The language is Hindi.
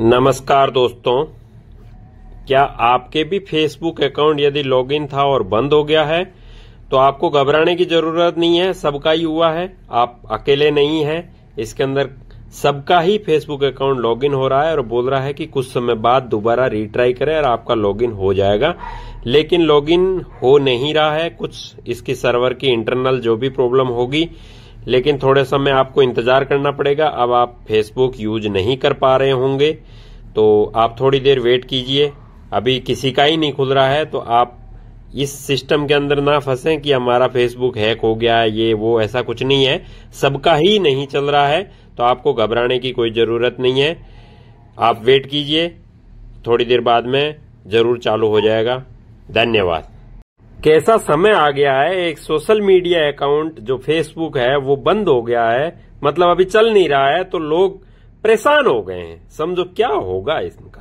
नमस्कार दोस्तों क्या आपके भी फेसबुक अकाउंट यदि लॉगिन था और बंद हो गया है तो आपको घबराने की जरूरत नहीं है सबका ही हुआ है आप अकेले नहीं हैं इसके अंदर सबका ही फेसबुक अकाउंट लॉगिन हो रहा है और बोल रहा है कि कुछ समय बाद दोबारा रिट्राई करें और आपका लॉगिन हो जाएगा लेकिन लॉगिन हो नहीं रहा है कुछ इसकी सर्वर की इंटरनल जो भी प्रॉब्लम होगी लेकिन थोड़े समय आपको इंतज़ार करना पड़ेगा अब आप फेसबुक यूज नहीं कर पा रहे होंगे तो आप थोड़ी देर वेट कीजिए अभी किसी का ही नहीं खुल रहा है तो आप इस सिस्टम के अंदर ना फंसे कि हमारा फेसबुक हैक हो गया है ये वो ऐसा कुछ नहीं है सबका ही नहीं चल रहा है तो आपको घबराने की कोई ज़रूरत नहीं है आप वेट कीजिए थोड़ी देर बाद में ज़रूर चालू हो जाएगा धन्यवाद कैसा समय आ गया है एक सोशल मीडिया अकाउंट जो फेसबुक है वो बंद हो गया है मतलब अभी चल नहीं रहा है तो लोग परेशान हो गए हैं समझो क्या होगा इसमें